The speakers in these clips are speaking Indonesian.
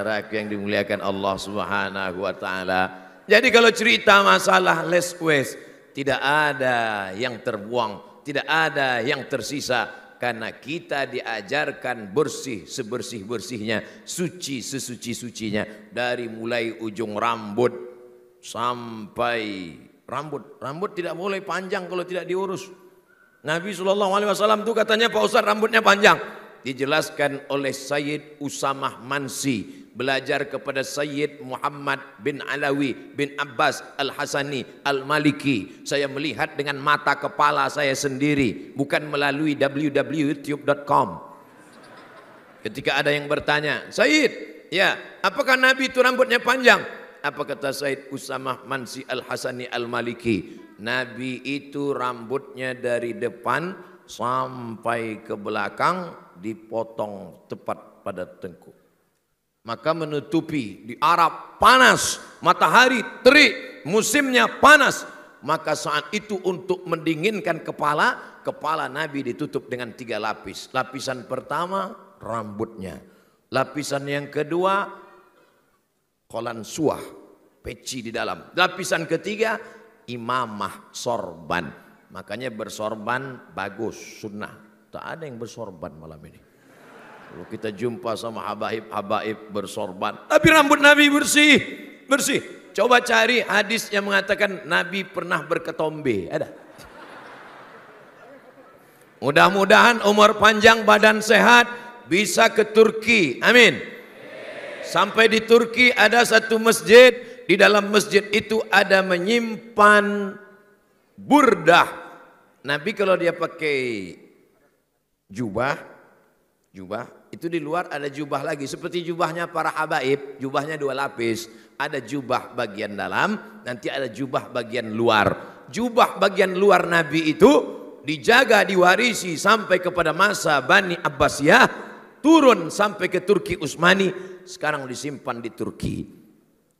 saudaraku yang dimuliakan Allah Subhanahu wa taala. Jadi kalau cerita masalah less waste, tidak ada yang terbuang, tidak ada yang tersisa karena kita diajarkan bersih sebersih-bersihnya, suci sesuci-sucinya dari mulai ujung rambut sampai rambut. Rambut tidak boleh panjang kalau tidak diurus. Nabi Shallallahu Alaihi Wasallam itu katanya Pak Ustadz rambutnya panjang. Dijelaskan oleh Sayyid Usamah Mansi belajar kepada Sayyid Muhammad bin Alawi bin Abbas Al-Hasani Al-Maliki. Saya melihat dengan mata kepala saya sendiri, bukan melalui www.youtube.com. Ketika ada yang bertanya, "Sayyid, ya, apakah Nabi itu rambutnya panjang?" Apa kata Said Usamah Mansi Al-Hasani Al-Maliki? Nabi itu rambutnya dari depan sampai ke belakang dipotong tepat pada tengkuk maka menutupi di Arab panas, matahari terik, musimnya panas, maka saat itu untuk mendinginkan kepala, kepala Nabi ditutup dengan tiga lapis. Lapisan pertama rambutnya, lapisan yang kedua kolan suah, peci di dalam. Lapisan ketiga imamah sorban. Makanya bersorban bagus sunnah. Tak ada yang bersorban malam ini. Kalau kita jumpa sama habaib-habaib bersorban. Tapi rambut Nabi bersih, bersih. Coba cari hadis yang mengatakan Nabi pernah berketombe. Ada? Mudah-mudahan umur panjang badan sehat bisa ke Turki. Amin. Sampai di Turki ada satu masjid. Di dalam masjid itu ada menyimpan burdah. Nabi kalau dia pakai jubah Jubah, itu di luar ada jubah lagi. Seperti jubahnya para habaib, jubahnya dua lapis. Ada jubah bagian dalam, nanti ada jubah bagian luar. Jubah bagian luar Nabi itu dijaga, diwarisi sampai kepada masa Bani Abbasiyah, turun sampai ke Turki Utsmani, sekarang disimpan di Turki.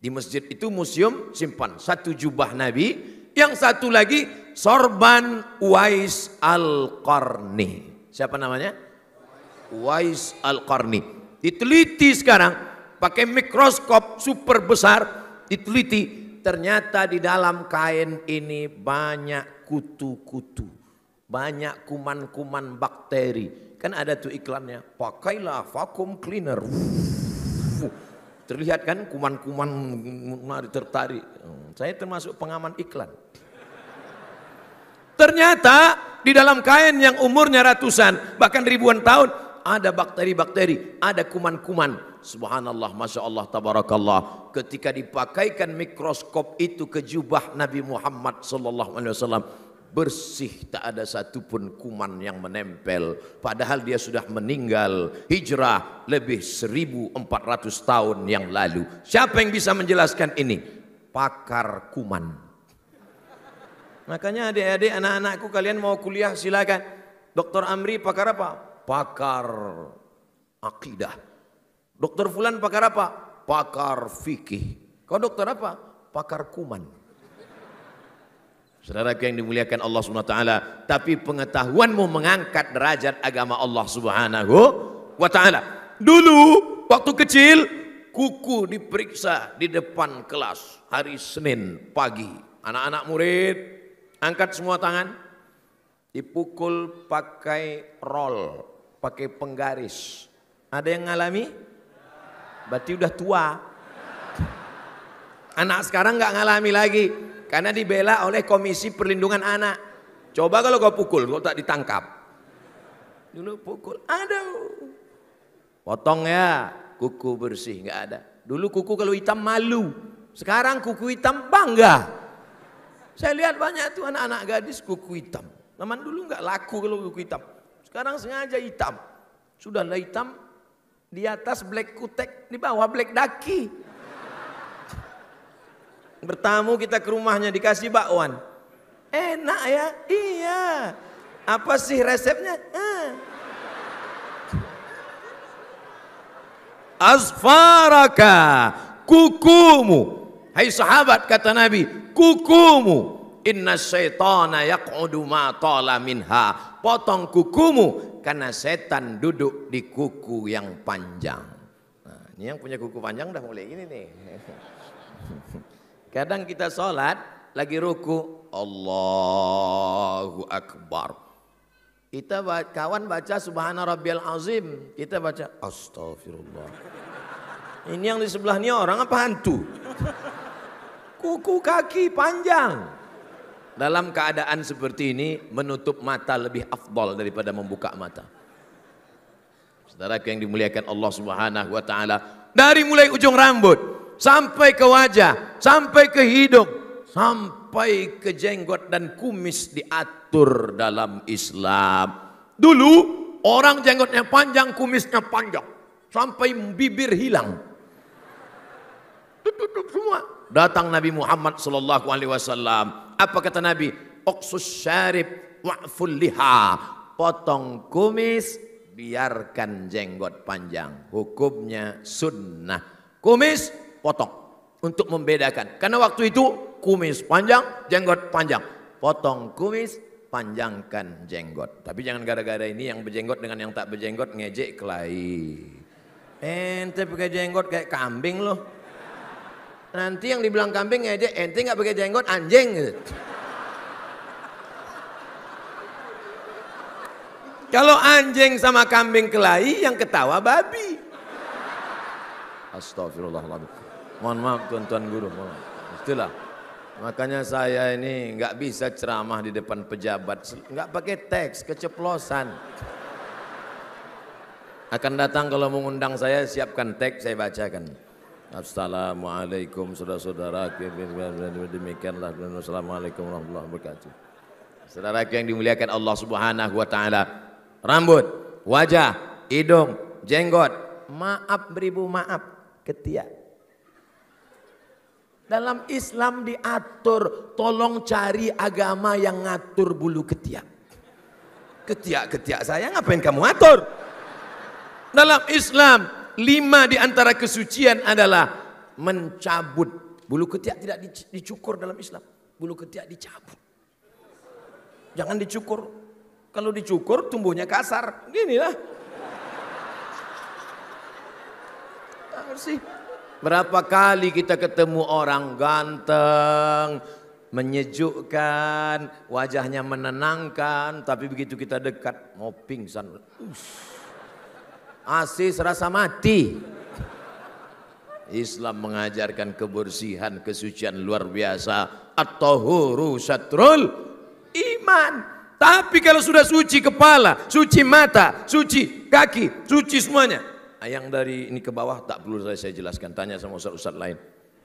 Di masjid itu museum simpan satu jubah Nabi, yang satu lagi sorban Uwais Al-Qarni. Siapa namanya? Wais Al-Qarni. Diteliti sekarang pakai mikroskop super besar diteliti ternyata di dalam kain ini banyak kutu-kutu, banyak kuman-kuman bakteri. Kan ada tuh iklannya, pakailah vacuum cleaner. Terlihat kan kuman-kuman tertarik. Hmm, saya termasuk pengaman iklan. Ternyata di dalam kain yang umurnya ratusan, bahkan ribuan tahun, ada bakteri-bakteri, ada kuman-kuman. Subhanallah, Masya Allah, Tabarakallah. Ketika dipakaikan mikroskop itu ke jubah Nabi Muhammad Sallallahu Alaihi Wasallam, bersih tak ada satupun kuman yang menempel padahal dia sudah meninggal hijrah lebih 1400 tahun yang lalu siapa yang bisa menjelaskan ini pakar kuman makanya adik-adik anak-anakku kalian mau kuliah silakan dokter Amri pakar apa pakar akidah. Dokter Fulan pakar apa? Pakar fikih. Kau dokter apa? Pakar kuman. Saudara yang dimuliakan Allah Subhanahu taala, tapi pengetahuanmu mengangkat derajat agama Allah Subhanahu wa taala. Dulu waktu kecil kuku diperiksa di depan kelas hari Senin pagi. Anak-anak murid angkat semua tangan dipukul pakai roll pakai penggaris. Ada yang ngalami? Berarti udah tua. Anak sekarang nggak ngalami lagi karena dibela oleh Komisi Perlindungan Anak. Coba kalau kau pukul, kau tak ditangkap. Dulu pukul, aduh. Potong ya, kuku bersih nggak ada. Dulu kuku kalau hitam malu, sekarang kuku hitam bangga. Saya lihat banyak tuh anak-anak gadis kuku hitam. Zaman dulu nggak laku kalau kuku hitam. Sekarang sengaja hitam. Sudah lah hitam, di atas black kutek, di bawah black daki. Bertamu kita ke rumahnya dikasih bakwan. Enak ya? Iya. Apa sih resepnya? Eh. Asfaraka kukumu. Hai sahabat kata Nabi, kukumu Inna syaitana yaq'udu ma tala minha. Potong kukumu karena setan duduk di kuku yang panjang. Nah, ini yang punya kuku panjang udah mulai ini nih. Kadang kita sholat lagi ruku Allahu Akbar. Kita kawan baca Subhana Rabbiyal Azim, kita baca Astagfirullah. Ini yang di sebelahnya orang apa hantu? Kuku kaki panjang. Dalam keadaan seperti ini menutup mata lebih afdol daripada membuka mata. Saudara yang dimuliakan Allah Subhanahu wa taala, dari mulai ujung rambut sampai ke wajah, sampai ke hidung, sampai ke jenggot dan kumis diatur dalam Islam. Dulu orang jenggotnya panjang, kumisnya panjang, sampai bibir hilang. Tutup semua. Datang Nabi Muhammad sallallahu alaihi wasallam apa kata Nabi? Oksus syarib wa'ful liha. Potong kumis, biarkan jenggot panjang. Hukumnya sunnah. Kumis, potong. Untuk membedakan. Karena waktu itu kumis panjang, jenggot panjang. Potong kumis, panjangkan jenggot. Tapi jangan gara-gara ini yang berjenggot dengan yang tak berjenggot ngejek kelahi. Eh, ente pakai jenggot kayak kambing loh. Nanti yang dibilang kambing aja ente nggak pakai jenggot anjing gitu. Kalau anjing sama kambing kelahi yang ketawa babi. Astagfirullahaladzim. Mohon maaf tuan-tuan guru. Itulah. Makanya saya ini nggak bisa ceramah di depan pejabat. Nggak pakai teks, keceplosan. Akan datang kalau mengundang saya, siapkan teks, saya bacakan. Assalamualaikum saudara-saudara demikianlah Assalamualaikum warahmatullahi wabarakatuh saudara yang dimuliakan Allah subhanahu wa ta'ala rambut, wajah, hidung, jenggot maaf beribu maaf ketiak dalam Islam diatur tolong cari agama yang ngatur bulu ketiak ketiak-ketiak saya ngapain kamu atur dalam Islam lima di antara kesucian adalah mencabut. Bulu ketiak tidak dicukur dalam Islam. Bulu ketiak dicabut. Jangan dicukur. Kalau dicukur tumbuhnya kasar. Gini lah. Bersih. Berapa kali kita ketemu orang ganteng, menyejukkan, wajahnya menenangkan, tapi begitu kita dekat mau pingsan. Ush asis rasa mati. Islam mengajarkan kebersihan, kesucian luar biasa. at huru satrul iman. Tapi kalau sudah suci kepala, suci mata, suci kaki, suci semuanya. Ah, yang dari ini ke bawah tak perlu saya jelaskan. Tanya sama ustaz-ustaz lain.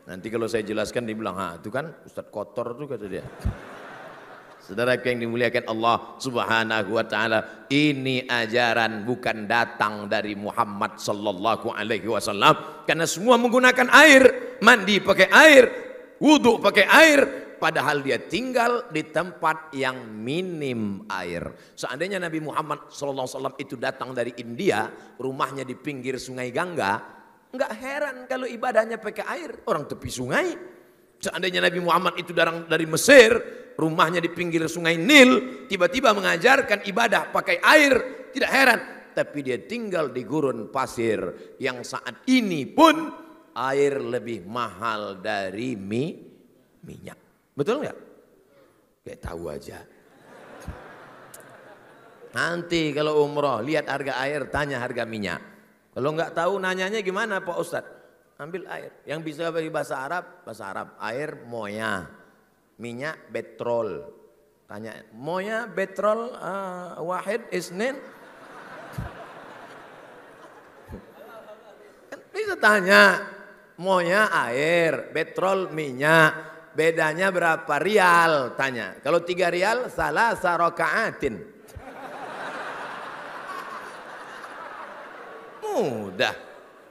Nanti kalau saya jelaskan dibilang, ha itu kan ustaz kotor tuh kata dia. Saudara yang dimuliakan Allah Subhanahu wa taala, ini ajaran bukan datang dari Muhammad sallallahu alaihi wasallam karena semua menggunakan air, mandi pakai air, wudhu pakai air, padahal dia tinggal di tempat yang minim air. Seandainya Nabi Muhammad Sallallahu Alaihi Wasallam itu datang dari India, rumahnya di pinggir sungai Gangga, enggak heran kalau ibadahnya pakai air, orang tepi sungai. Seandainya Nabi Muhammad itu datang dari Mesir, rumahnya di pinggir sungai Nil, tiba-tiba mengajarkan ibadah pakai air, tidak heran. Tapi dia tinggal di gurun pasir yang saat ini pun air lebih mahal dari mie, minyak. Betul nggak? Kayak tahu aja. Nanti kalau umroh lihat harga air, tanya harga minyak. Kalau nggak tahu nanyanya gimana Pak Ustadz? Ambil air. Yang bisa bagi bahasa Arab, bahasa Arab. Air moya minyak petrol. Tanya, moya petrol uh, wahid isnin? kan bisa tanya, moya air, petrol minyak, bedanya berapa rial tanya kalau tiga rial salah sarokaatin mudah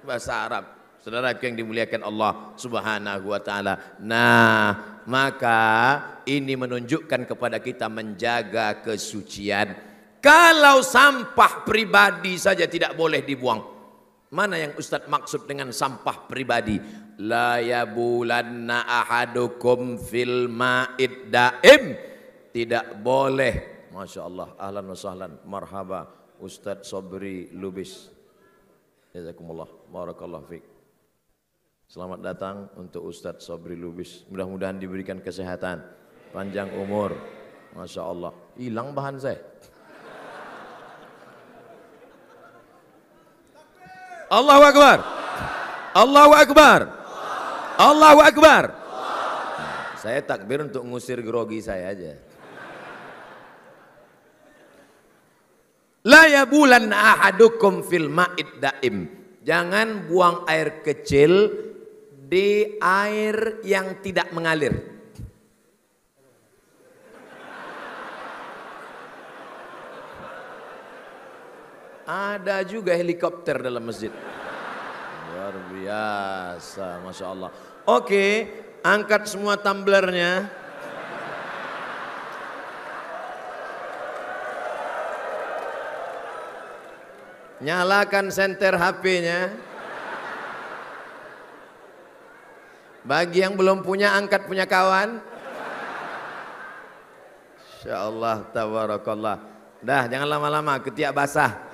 bahasa Arab saudara yang dimuliakan Allah subhanahu wa ta'ala nah maka ini menunjukkan kepada kita menjaga kesucian. Kalau sampah pribadi saja tidak boleh dibuang. Mana yang Ustaz maksud dengan sampah pribadi? La yabulanna ahadukum fil ma'id daim. Tidak boleh. Masya Allah. Ahlan wa sahlan. Marhaba. Ustaz Sobri Lubis. Jazakumullah. Barakallah fiqh. Selamat datang untuk Ustadz Sobri Lubis. Mudah-mudahan diberikan kesehatan, panjang umur. Masya Allah, hilang bahan saya. Allahu Akbar. Allahu Akbar. Allahu Akbar. Nah, saya takbir untuk ngusir grogi saya aja. La bulan ahadukum fil ma'id daim. Jangan buang air kecil di air yang tidak mengalir. Ada juga helikopter dalam masjid. Luar biasa, Masya Allah. Oke, angkat semua tumblernya. Nyalakan senter HP-nya. Bagi yang belum punya angkat punya kawan. Insyaallah tabarakallah. Dah jangan lama-lama ketiak basah.